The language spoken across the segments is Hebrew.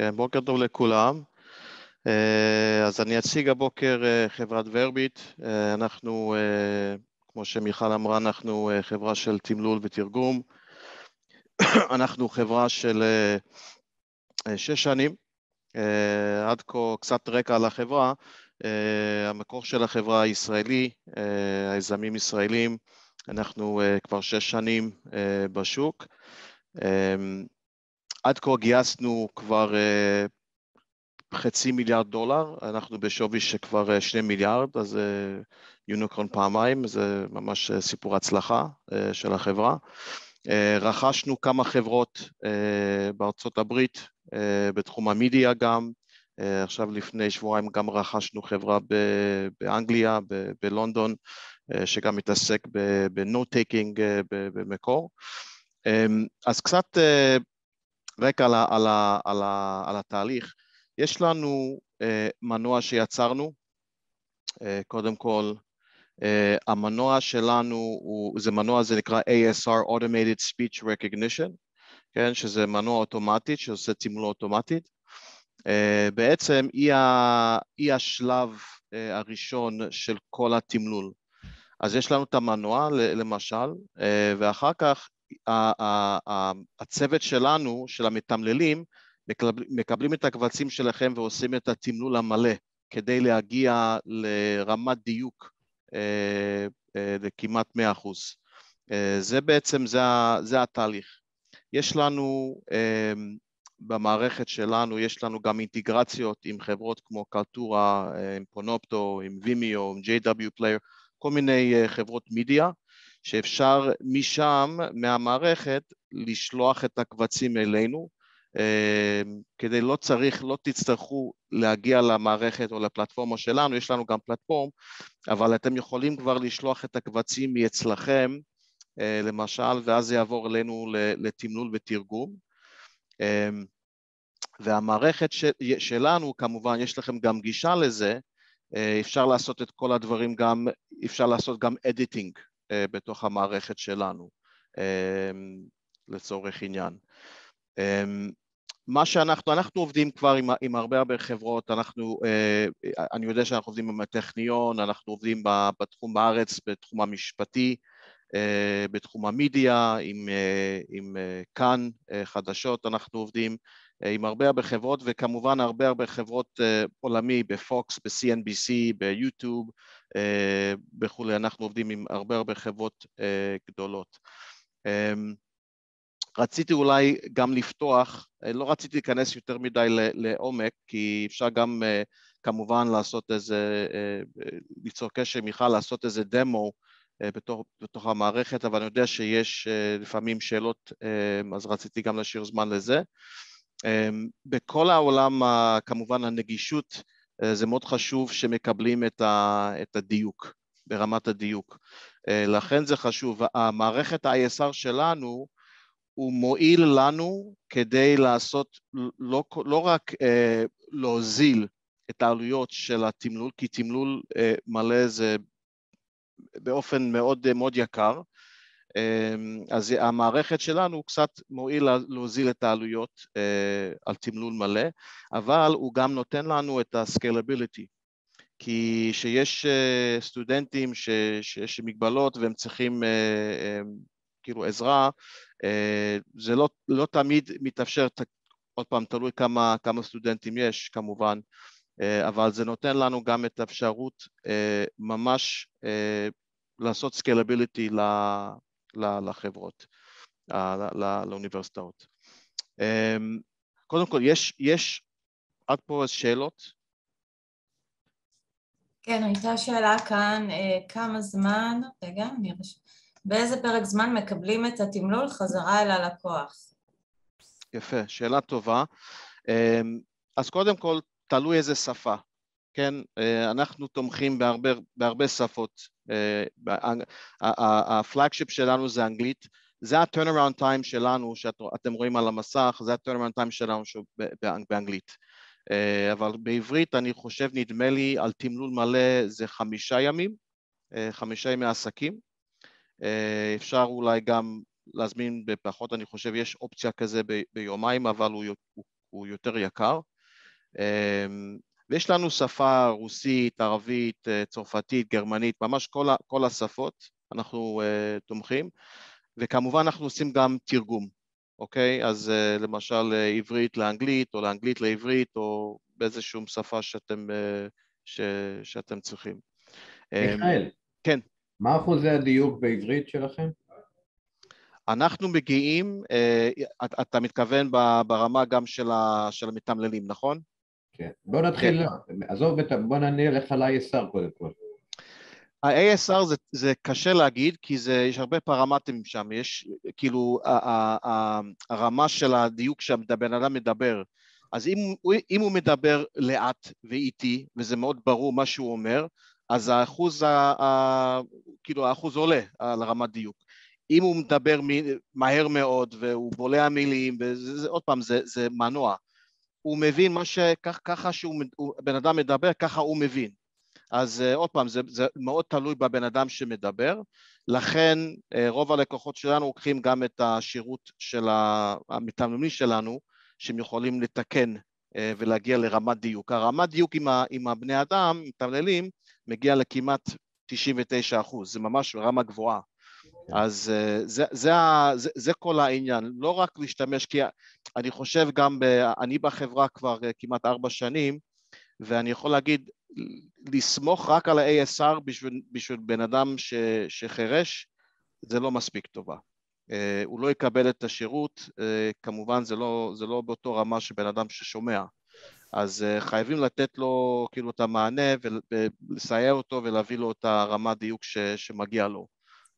כן, בוקר טוב לכולם. אה, אז אני אציג הבוקר אה, חברת ורביט. אה, אנחנו, כמו שמיכל אמרה, אנחנו חברה של תמלול ותרגום. אנחנו חברה של שש שנים. עד כה קצת רקע על החברה. המקור של החברה הישראלי, היזמים ישראלים. אנחנו כבר שש שנים בשוק. עד כה גייסנו כבר אה, חצי מיליארד דולר, אנחנו בשווי שכבר אה, שני מיליארד, אז אה, יוניקרון פעמיים, זה ממש סיפור הצלחה של החברה. רכשנו כמה חברות בארצות הברית, בתחום המידיה גם, עכשיו לפני שבועיים גם רכשנו חברה באנגליה, בלונדון, שגם מתעסק בנוט טייקינג במקור. אז קצת רקע על, על, על, על התהליך, יש לנו uh, מנוע שיצרנו, uh, קודם כל, uh, המנוע שלנו, הוא, זה מנוע, זה נקרא ASR, Automated Speech Recognition, כן, שזה מנוע אוטומטית, שעושה תמלול אוטומטית. Uh, בעצם היא, ה, היא השלב uh, הראשון של כל התמלול. אז יש לנו את המנוע למשל, uh, ואחר כך הצוות שלנו, של המתמללים, מקבלים את הקבצים שלכם ועושים את התמלול המלא כדי להגיע לרמת דיוק לכמעט אה, אה, 100%. אה, זה בעצם, זה, זה התהליך. יש לנו, במערכת שלנו, יש לנו גם אינטגרציות עם חברות כמו קלטורה, עם פונופטו, עם וימיו, עם JW Player, כל מיני חברות מידיה, שאפשר משם, מהמערכת, לשלוח את הקבצים אלינו, אה, כדי לא צריך, לא תצטרכו להגיע למערכת או לפלטפורמה שלנו, יש לנו גם פלטפורם, אבל אתם יכולים כבר לשלוח את הקבצים מאצלכם, אה, למשל, ואז זה יעבור אלינו לתמלול ותרגום. אה, והמערכת שלנו, כמובן, יש לכם גם גישה לזה, אפשר לעשות את כל הדברים גם, אפשר לעשות גם אדיטינג, אה, בתוך המערכת שלנו, אמ, לצורך עניין. אמ, מה שאנחנו, אנחנו עובדים כבר עם, עם הרבה הרבה חברות, אנחנו, אה, אני יודע שאנחנו עובדים עם הטכניון, אנחנו עובדים בתחום בארץ, בתחום המשפטי, אה, בתחום המדיה, עם, עם כאן חדשות אנחנו עובדים, עם הרבה הרבה חברות וכמובן הרבה הרבה חברות עולמי בפוקס, ב-CNBC, ביוטיוב, אה, וכולי, אנחנו עובדים עם הרבה הרבה חברות אה, גדולות. אמ, רציתי אולי גם לפתוח, אה, לא רציתי להיכנס יותר מדי לעומק, כי אפשר גם כמובן לעשות איזה, ליצור קשר עם מיכל, לעשות איזה דמו בתוך, בתוך המערכת, אבל אני יודע שיש לפעמים שאלות, אז רציתי גם להשאיר זמן לזה. אמ, בכל העולם, כמובן, הנגישות אה, זה מאוד חשוב שמקבלים את, ה, את הדיוק, ברמת הדיוק. אה, לכן זה חשוב. המערכת ה-ISR שלנו, הוא מועיל לנו כדי לעשות, לא, לא רק אה, להוזיל את העלויות של התמלול, כי תמלול אה, מלא זה באופן מאוד מאוד יקר, אמ, אז המערכת שלנו קצת מועיל להוזיל את העלויות אה, על תמלול מלא, אבל הוא גם נותן לנו את ה-scalability, כי כשיש אה, סטודנטים ש, שיש מגבלות והם צריכים אה, אמ, כאילו עזרה, זה לא, לא תמיד מתאפשר, עוד פעם, תלוי כמה, כמה סטודנטים יש כמובן, אבל זה נותן לנו גם את האפשרות ממש לעשות scalability לחברות, לאוניברסיטאות. אמ, קודם כל, יש, יש עד פה שאלות? כן, הייתה שאלה כאן, אה, כמה זמן, רגע, אני רש... באיזה פרק זמן מקבלים את התמלול חזרה אל הלקוח? יפה, שאלה טובה. אמ, אז קודם כל, תלוי איזה שפה. כן, אה, אנחנו תומכים בהרבה, בהרבה שפות, אה, הפלאגשיפ שלנו זה אנגלית, זה ה-turnaround time שלנו שאתם רואים על המסך, זה ה-turnaround time שלנו באנגלית, אה, אבל בעברית אני חושב, נדמה לי, על תמלול מלא זה חמישה ימים, חמישה ימי עסקים, אפשר אולי גם להזמין בפחות, אני חושב יש אופציה כזה ביומיים, אבל הוא, הוא, הוא יותר יקר. ויש לנו שפה רוסית, ערבית, אה, צרפתית, גרמנית, ממש כל, ה, כל השפות אנחנו uh, תומכים, וכמובן אנחנו עושים גם תרגום, אוקיי? אז uh, למשל עברית לאנגלית, או לאנגלית לעברית, או באיזושהי שפה שאתם, uh, ש, שאתם צריכים. מיכאל. Um, כן. מה אחוזי הדיוק בעברית שלכם? אנחנו מגיעים, אתה מתכוון ברמה גם של המתמללים, נכון? כן. בוא נתחיל, כן. לא, עזוב, בוא נלך על ה-ISR קודם כל. ה-ASR זה, זה קשה להגיד, כי זה, יש הרבה פרמטים שם, יש כאילו ה, ה, ה, הרמה של הדיוק שהבן אדם מדבר. אז אם, אם הוא מדבר לאט ואיטי, וזה מאוד ברור מה שהוא אומר, אז האחוז, ה, ה, ה, כאילו האחוז עולה על רמת דיוק. אם הוא מדבר מהר מאוד והוא בולע מילים, וזה, זה, עוד פעם, זה, זה מנוע. הוא מבין מה שככה בן אדם מדבר, ככה הוא מבין. אז אה, עוד פעם, זה, זה מאוד תלוי בבן אדם שמדבר, לכן אה, רוב הלקוחות שלנו לוקחים גם את השירות של המתאמנים שלנו, שהם יכולים לתקן אה, ולהגיע לרמת דיוק. הרמת דיוק עם, ה, עם הבני אדם, מתאמללים, מגיע לכמעט 99 אחוז, זה ממש רמה גבוהה. כן. אז אה, זה, זה, זה, זה כל העניין, לא רק להשתמש, כי אני חושב גם, ב, אני בחברה כבר אה, כמעט ארבע שנים, ואני יכול להגיד, לסמוך רק על ה-ASR בשביל, בשביל בן אדם ש, שחירש, זה לא מספיק טובה. אה, הוא לא יקבל את השירות, כמובן זה לא, זה לא באותו רמה שבן אדם ששומע. אז חייבים לתת לו כאילו את המענה ולסייע אותו ולהביא לו את הרמת דיוק ש, שמגיע לו.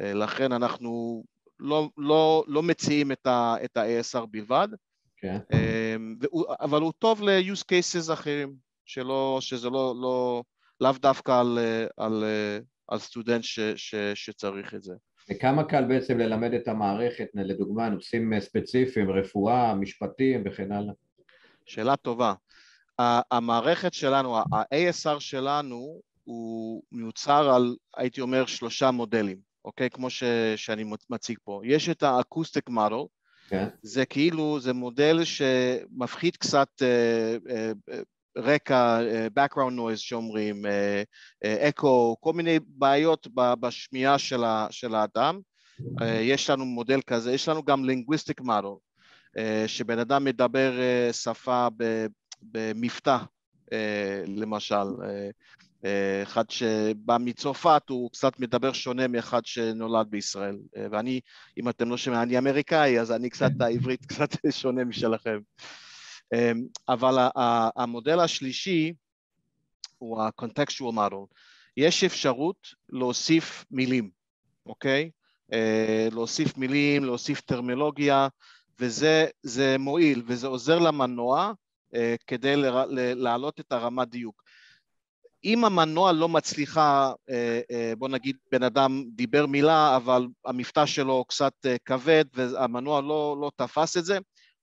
אה, לכן אנחנו לא, לא, לא מציעים את, ה, asr בלבד, okay. כן. אה, אבל הוא טוב ל-use cases אחרים, שלא, שזה לא, לא, לאו דווקא על, על, על סטודנט ש, ש, שצריך את זה. וכמה קל בעצם ללמד את המערכת, לדוגמה, נושאים ספציפיים, רפואה, משפטים וכן הלאה? שאלה טובה. המערכת שלנו, ה-ASR שלנו, הוא מיוצר על, הייתי אומר, שלושה מודלים. אוקיי? כמו ש, שאני מציג פה. יש את האקוסטיק מודל, כן. זה כאילו, זה מודל שמפחית קצת אה, אה, רקע, אה, background noise שאומרים, אקו, אה, אה כל מיני בעיות בשמיעה של, ה, של האדם. אוקיי. אה, יש לנו מודל כזה, יש לנו גם linguistic model, אה, שבן אדם מדבר שפה במבטא, למשל. אה, אחד שבא מצרפת הוא קצת מדבר שונה מאחד שנולד בישראל. אה, ואני, אם אתם לא שומעים, אני אמריקאי, אז אני קצת, כן. העברית קצת שונה משלכם. אה, אבל המודל השלישי הוא ה-contextual model. יש אפשרות להוסיף מילים, אוקיי? להוסיף מילים, להוסיף טרמולוגיה, וזה מועיל, וזה עוזר למנוע כדי להעלות את הרמת דיוק. אם המנוע לא מצליחה, אה, אה, בוא נגיד בן אדם דיבר מילה אבל המבטא שלו קצת אה, כבד והמנוע לא, לא תפס את זה,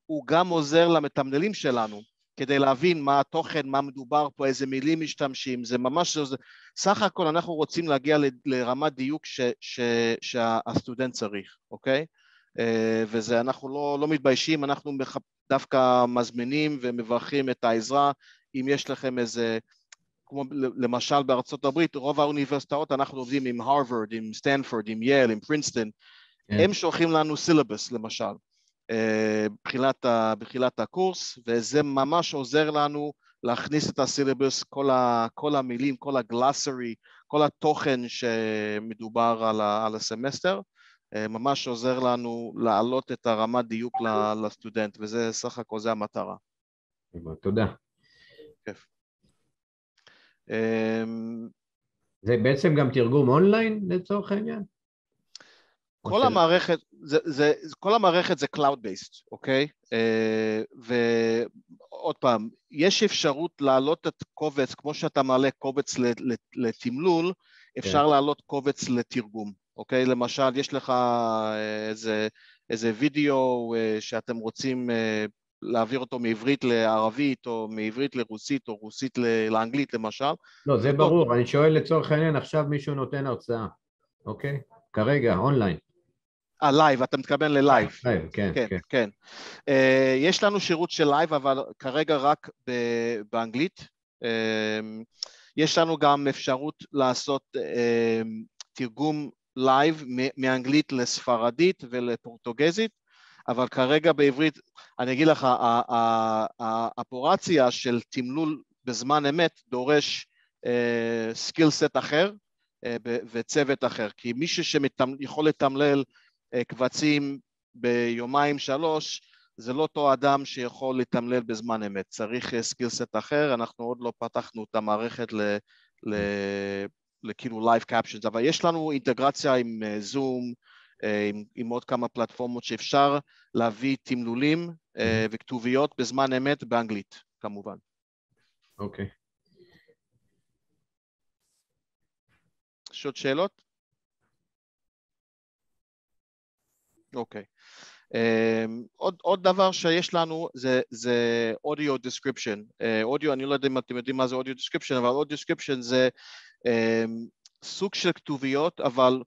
הוא גם עוזר למתמללים שלנו כדי להבין מה התוכן, מה מדובר פה, איזה מילים משתמשים, זה ממש, זה, סך הכל אנחנו רוצים להגיע ל, לרמת דיוק ש, ש, שהסטודנט צריך, אוקיי? וזה, אנחנו לא, לא מתביישים, אנחנו דווקא מזמינים ומברכים את העזרה, אם יש לכם איזה... כמו למשל בארצות הברית, רוב האוניברסיטאות אנחנו עובדים עם הרווארד, עם סטנפורד, עם יל, עם פרינסטון, כן. yeah. הם שולחים לנו סילבוס למשל, אה, בתחילת, בתחילת הקורס, וזה ממש עוזר לנו להכניס את הסילבוס, כל, ה, כל המילים, כל הגלאסרי, כל התוכן שמדובר על, ה, על הסמסטר, אה, ממש עוזר לנו להעלות את הרמת דיוק לסטודנט, וזה סך הכל זה המטרה. תודה. כיף. אמ, זה בעצם גם תרגום אונליין לצורך העניין? כל המערכת, זה, זה, כל המערכת זה Cloud-Based, אוקיי? אה, ועוד פעם, יש אפשרות להעלות את קובץ, כמו שאתה מעלה קובץ לתמלול, אפשר כן. להעלות קובץ לתרגום, אוקיי? למשל, יש לך אה, איזה, איזה וידאו אה, שאתם רוצים להעביר אותו מעברית לערבית, או מעברית לרוסית, או רוסית לאנגלית למשל. לא, זה ברור, אני שואל לצורך העניין, עכשיו מישהו נותן הרצאה, אוקיי? כרגע, אונליין. אה, לייב, אתה מתכוון ללייב. לייב, כן, כן. כן. כן. Uh, יש לנו שירות של לייב, אבל כרגע רק ב- באנגלית. Uh, יש לנו גם אפשרות לעשות uh, תרגום לייב מאנגלית לספרדית ולפורטוגזית. אבל כרגע בעברית, אני אגיד לך, האפורציה של תמלול בזמן אמת דורש סקיל אה, סט אחר אה, וצוות אחר, כי מישהו שיכול לתמלל אה, קבצים ביומיים שלוש, זה לא אותו אדם שיכול לתמלל בזמן אמת, צריך סקיל סט אחר, אנחנו עוד לא פתחנו את המערכת ל... ל... לכאילו לייב קפשנס, אבל יש לנו אינטגרציה עם זום, אה, עם, עם עוד כמה פלטפורמות שאפשר להביא תמלולים אה, mm-hmm. וכתוביות בזמן אמת באנגלית, כמובן. אוקיי. יש עוד שאלות? אוקיי. Um, עוד, עוד דבר שיש לנו זה, זה audio description. אודיו, uh, אני לא יודע אם אתם יודעים מה זה audio description, אבל audio description זה um, סוג של כתוביות, אבל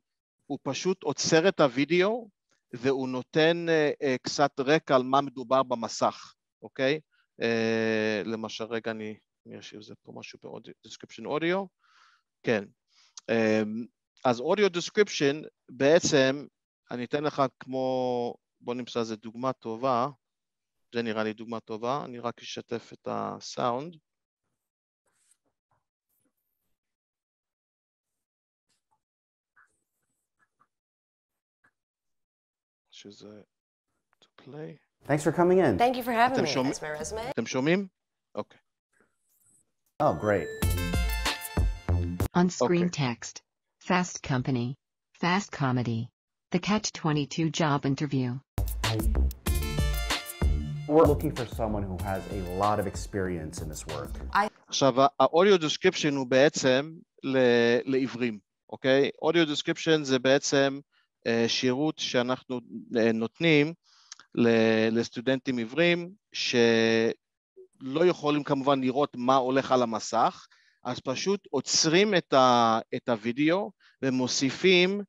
הוא פשוט עוצר את הוידאו והוא נותן uh, קצת רקע על מה מדובר במסך, אוקיי? Okay? אה, uh, למשל, רגע, אני, אני אשאיר זה פה משהו ב-description audio, כן. אה, אז audio description בעצם, אני אתן לך כמו, בוא נמצא איזה דוגמה טובה, זה נראה לי דוגמה טובה, אני רק אשתף את הסאונד. שזה to play. Thanks for coming in. Thank you for having me. That's my resume. אתם שומעים? me. Okay. Oh, great. On screen okay. text. Fast company. Fast comedy. The Catch-22 job interview. We're looking for someone who has a lot of experience in this work. I... עכשיו, audio description הוא בעצם לעיוורים, אוקיי? audio description זה בעצם... שירות שאנחנו אה, נותנים לסטודנטים עיוורים שלא יכולים כמובן לראות מה הולך על המסך, אז פשוט עוצרים את, ה, את הוידאו ומוסיפים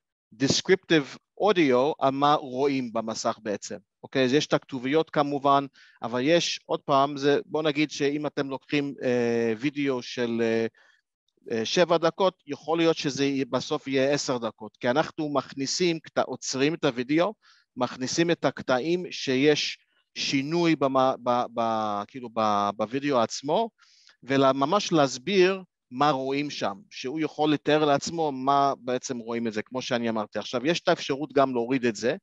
descriptive audio על מה רואים במסך בעצם, אוקיי? אז יש את הכתוביות כמובן, אבל יש, עוד פעם, זה, בוא נגיד שאם אתם לוקחים אה, וידאו של אה, אה, שבע דקות, יכול להיות שזה בסוף יהיה עשר דקות, כי אנחנו מכניסים, עוצרים את הוידאו, מכניסים את הקטעים שיש שינוי במה, ב, ב, כאילו ב, בוידאו עצמו, וממש להסביר מה רואים שם, שהוא יכול לתאר לעצמו מה בעצם רואים את זה, כמו שאני אמרתי. עכשיו, יש את האפשרות גם להוריד את זה,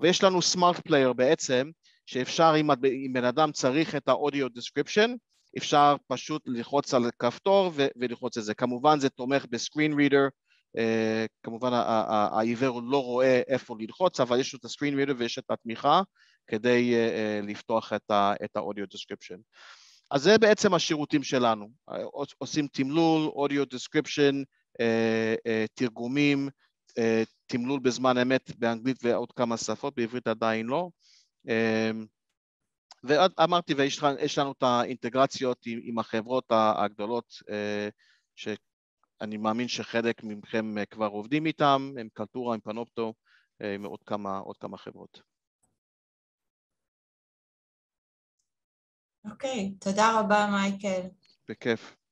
ויש לנו סמארט פלייר בעצם, שאפשר, אם, אם בן אדם צריך את האודיו דיסקריפשן, אפשר פשוט ללחוץ על כפתור וללחוץ את זה. כמובן זה תומך בסקרין רידר, uh, כמובן העיוור לא רואה איפה ללחוץ, אבל יש לו את הסקרין רידר ויש את התמיכה כדי uh, uh, לפתוח את האודיו דסקריפשן. אז זה בעצם השירותים שלנו, עושים תמלול, אודיו דסקריפשן, תרגומים, תמלול בזמן אמת באנגלית ועוד כמה שפות, בעברית עדיין לא. ואמרתי, ויש לנו לנו את האינטגרציות עם, עם החברות הגדולות, אה, שאני מאמין שחלק מכם אה, כבר עובדים איתם, עם קלטורה, עם פנופטו, אה, עם עוד כמה, עוד כמה חברות. אוקיי, okay, תודה רבה מייקל. בכיף.